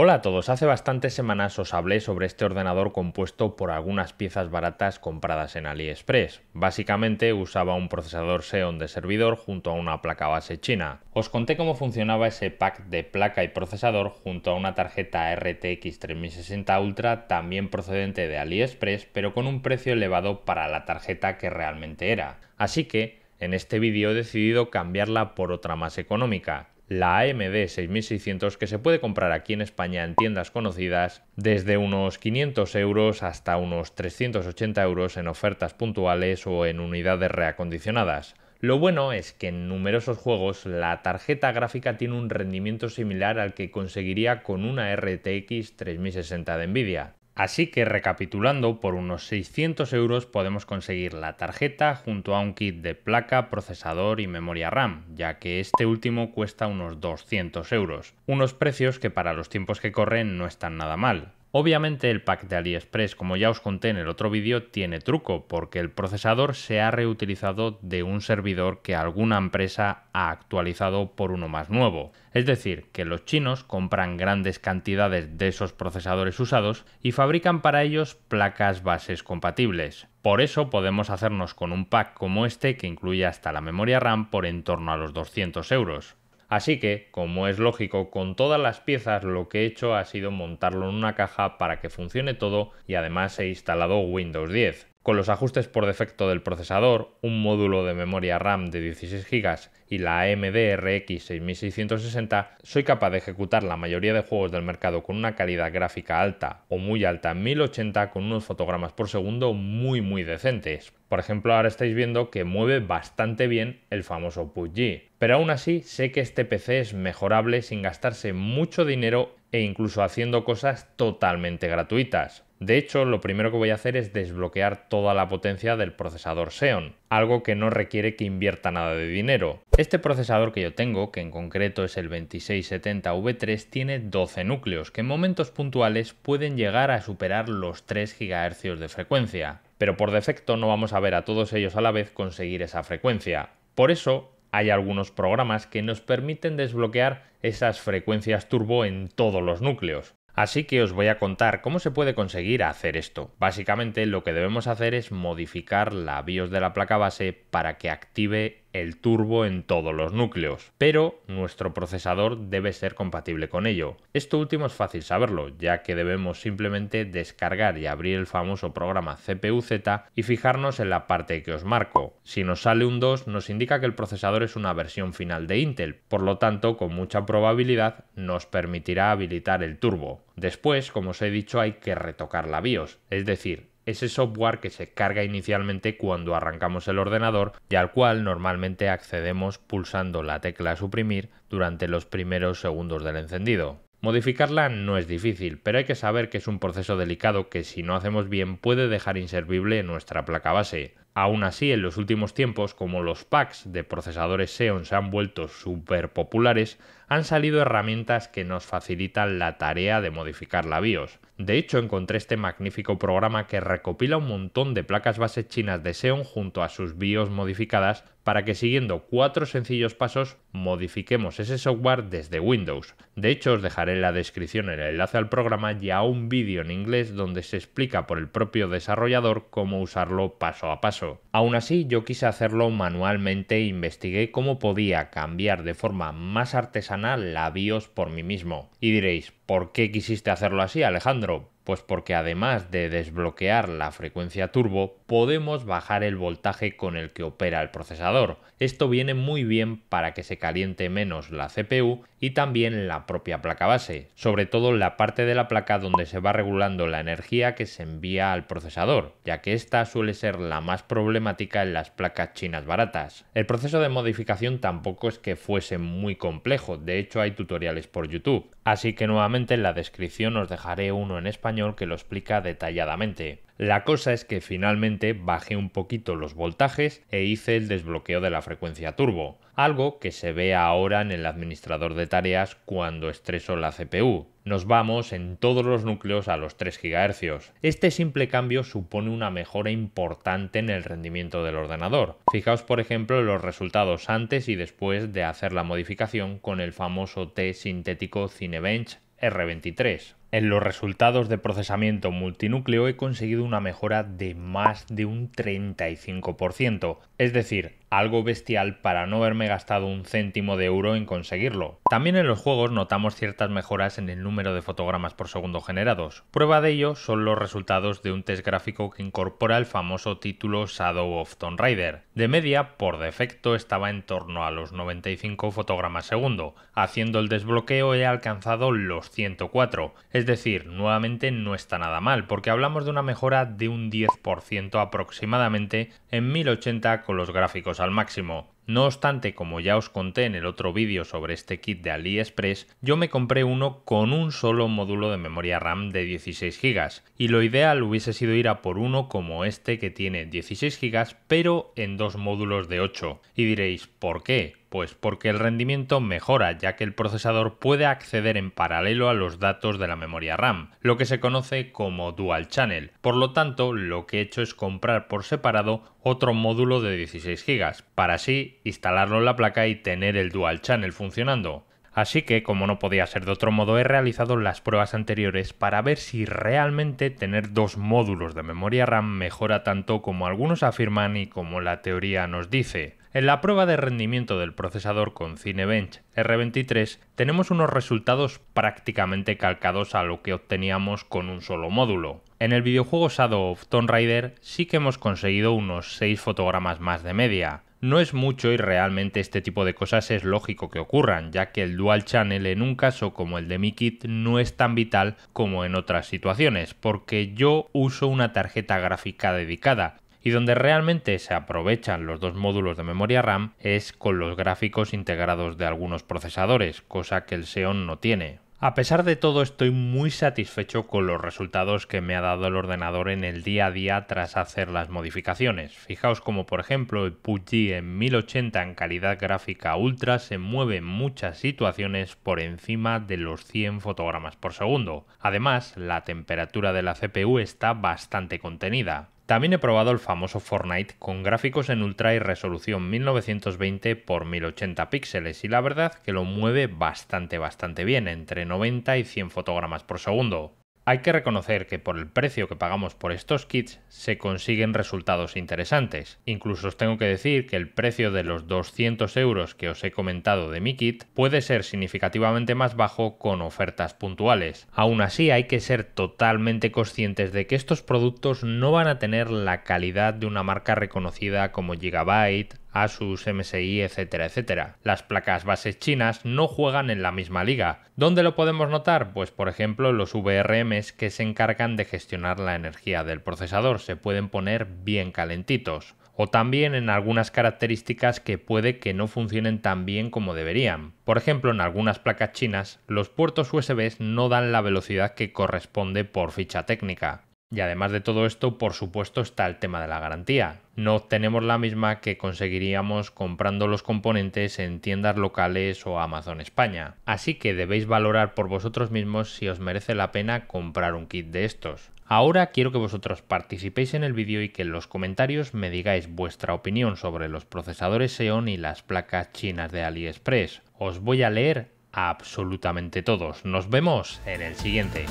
Hola a todos, hace bastantes semanas os hablé sobre este ordenador compuesto por algunas piezas baratas compradas en AliExpress. Básicamente usaba un procesador Xeon de servidor junto a una placa base china. Os conté cómo funcionaba ese pack de placa y procesador junto a una tarjeta RTX 3060 Ultra también procedente de AliExpress pero con un precio elevado para la tarjeta que realmente era. Así que en este vídeo he decidido cambiarla por otra más económica, la AMD 6600 que se puede comprar aquí en España en tiendas conocidas desde unos 500 euros hasta unos 380 euros en ofertas puntuales o en unidades reacondicionadas. Lo bueno es que en numerosos juegos la tarjeta gráfica tiene un rendimiento similar al que conseguiría con una RTX 3060 de Nvidia. Así que recapitulando, por unos 600 euros podemos conseguir la tarjeta junto a un kit de placa, procesador y memoria RAM, ya que este último cuesta unos 200 euros, unos precios que para los tiempos que corren no están nada mal. Obviamente el pack de AliExpress, como ya os conté en el otro vídeo, tiene truco, porque el procesador se ha reutilizado de un servidor que alguna empresa ha actualizado por uno más nuevo. Es decir, que los chinos compran grandes cantidades de esos procesadores usados y fabrican para ellos placas bases compatibles. Por eso podemos hacernos con un pack como este que incluye hasta la memoria RAM por en torno a los 200 euros. Así que, como es lógico, con todas las piezas lo que he hecho ha sido montarlo en una caja para que funcione todo y además he instalado Windows 10. Con los ajustes por defecto del procesador, un módulo de memoria RAM de 16 GB y la AMD RX 6660, soy capaz de ejecutar la mayoría de juegos del mercado con una calidad gráfica alta o muy alta en 1080 con unos fotogramas por segundo muy muy decentes. Por ejemplo, ahora estáis viendo que mueve bastante bien el famoso PUBG. Pero aún así sé que este PC es mejorable sin gastarse mucho dinero e incluso haciendo cosas totalmente gratuitas. De hecho, lo primero que voy a hacer es desbloquear toda la potencia del procesador Xeon, algo que no requiere que invierta nada de dinero. Este procesador que yo tengo, que en concreto es el 2670V3, tiene 12 núcleos, que en momentos puntuales pueden llegar a superar los 3 GHz de frecuencia, pero por defecto no vamos a ver a todos ellos a la vez conseguir esa frecuencia. Por eso, hay algunos programas que nos permiten desbloquear esas frecuencias turbo en todos los núcleos. Así que os voy a contar cómo se puede conseguir hacer esto. Básicamente lo que debemos hacer es modificar la BIOS de la placa base para que active el turbo en todos los núcleos, pero nuestro procesador debe ser compatible con ello. Esto último es fácil saberlo, ya que debemos simplemente descargar y abrir el famoso programa CPU-Z y fijarnos en la parte que os marco. Si nos sale un 2 nos indica que el procesador es una versión final de Intel, por lo tanto con mucha probabilidad nos permitirá habilitar el turbo. Después, como os he dicho, hay que retocar la BIOS, es decir, ese software que se carga inicialmente cuando arrancamos el ordenador y al cual normalmente accedemos pulsando la tecla suprimir durante los primeros segundos del encendido. Modificarla no es difícil, pero hay que saber que es un proceso delicado que si no hacemos bien puede dejar inservible nuestra placa base. Aún así, en los últimos tiempos, como los packs de procesadores Xeon se han vuelto súper populares, han salido herramientas que nos facilitan la tarea de modificar la BIOS. De hecho, encontré este magnífico programa que recopila un montón de placas base chinas de Xeon junto a sus BIOS modificadas para que siguiendo cuatro sencillos pasos modifiquemos ese software desde Windows. De hecho, os dejaré en la descripción el enlace al programa y a un vídeo en inglés donde se explica por el propio desarrollador cómo usarlo paso a paso. Aún así, yo quise hacerlo manualmente e investigué cómo podía cambiar de forma más artesanal la BIOS por mí mismo. Y diréis, ¿por qué quisiste hacerlo así, Alejandro? Pues porque además de desbloquear la frecuencia turbo, podemos bajar el voltaje con el que opera el procesador. Esto viene muy bien para que se caliente menos la CPU y también la propia placa base, sobre todo la parte de la placa donde se va regulando la energía que se envía al procesador, ya que esta suele ser la más problemática en las placas chinas baratas. El proceso de modificación tampoco es que fuese muy complejo, de hecho hay tutoriales por YouTube. Así que nuevamente en la descripción os dejaré uno en español que lo explica detalladamente. La cosa es que finalmente bajé un poquito los voltajes e hice el desbloqueo de la frecuencia turbo, algo que se ve ahora en el administrador de tareas cuando estreso la CPU, nos vamos en todos los núcleos a los 3 GHz. Este simple cambio supone una mejora importante en el rendimiento del ordenador. Fijaos por ejemplo los resultados antes y después de hacer la modificación con el famoso T sintético Cinebench R23. En los resultados de procesamiento multinúcleo he conseguido una mejora de más de un 35%, es decir, algo bestial para no haberme gastado un céntimo de euro en conseguirlo. También en los juegos notamos ciertas mejoras en el número de fotogramas por segundo generados. Prueba de ello son los resultados de un test gráfico que incorpora el famoso título Shadow of Tomb Raider. De media, por defecto, estaba en torno a los 95 fotogramas segundo. Haciendo el desbloqueo he alcanzado los 104. Es decir, nuevamente no está nada mal, porque hablamos de una mejora de un 10% aproximadamente en 1080 con los gráficos al máximo. No obstante, como ya os conté en el otro vídeo sobre este kit de AliExpress, yo me compré uno con un solo módulo de memoria RAM de 16 GB, y lo ideal hubiese sido ir a por uno como este que tiene 16 GB pero en dos módulos de 8. Y diréis, ¿por qué? Pues porque el rendimiento mejora, ya que el procesador puede acceder en paralelo a los datos de la memoria RAM, lo que se conoce como dual channel. Por lo tanto, lo que he hecho es comprar por separado otro módulo de 16 GB, para así instalarlo en la placa y tener el dual channel funcionando. Así que, como no podía ser de otro modo, he realizado las pruebas anteriores para ver si realmente tener dos módulos de memoria RAM mejora tanto como algunos afirman y como la teoría nos dice. En la prueba de rendimiento del procesador con Cinebench R23 tenemos unos resultados prácticamente calcados a lo que obteníamos con un solo módulo. En el videojuego Shadow of Tomb Raider sí que hemos conseguido unos 6 fotogramas más de media, no es mucho y realmente este tipo de cosas es lógico que ocurran, ya que el dual channel en un caso como el de Mi Kit no es tan vital como en otras situaciones, porque yo uso una tarjeta gráfica dedicada, y donde realmente se aprovechan los dos módulos de memoria RAM es con los gráficos integrados de algunos procesadores, cosa que el Xeon no tiene. A pesar de todo, estoy muy satisfecho con los resultados que me ha dado el ordenador en el día a día tras hacer las modificaciones. Fijaos como por ejemplo el PUBG en 1080 en calidad gráfica ultra se mueve en muchas situaciones por encima de los 100 fotogramas por segundo. Además, la temperatura de la CPU está bastante contenida. También he probado el famoso Fortnite con gráficos en ultra y resolución 1920 x 1080 píxeles y la verdad que lo mueve bastante bastante bien, entre 90 y 100 fotogramas por segundo. Hay que reconocer que por el precio que pagamos por estos kits se consiguen resultados interesantes. Incluso os tengo que decir que el precio de los 200 euros que os he comentado de mi kit puede ser significativamente más bajo con ofertas puntuales. Aún así hay que ser totalmente conscientes de que estos productos no van a tener la calidad de una marca reconocida como Gigabyte, Asus, MSI, etcétera, etcétera. Las placas bases chinas no juegan en la misma liga. ¿Dónde lo podemos notar? Pues por ejemplo los VRMs que se encargan de gestionar la energía del procesador, se pueden poner bien calentitos o también en algunas características que puede que no funcionen tan bien como deberían. Por ejemplo, en algunas placas chinas, los puertos USB no dan la velocidad que corresponde por ficha técnica. Y además de todo esto, por supuesto, está el tema de la garantía. No obtenemos la misma que conseguiríamos comprando los componentes en tiendas locales o Amazon España. Así que debéis valorar por vosotros mismos si os merece la pena comprar un kit de estos. Ahora quiero que vosotros participéis en el vídeo y que en los comentarios me digáis vuestra opinión sobre los procesadores Xeon y las placas chinas de AliExpress. Os voy a leer absolutamente todos. Nos vemos en el siguiente.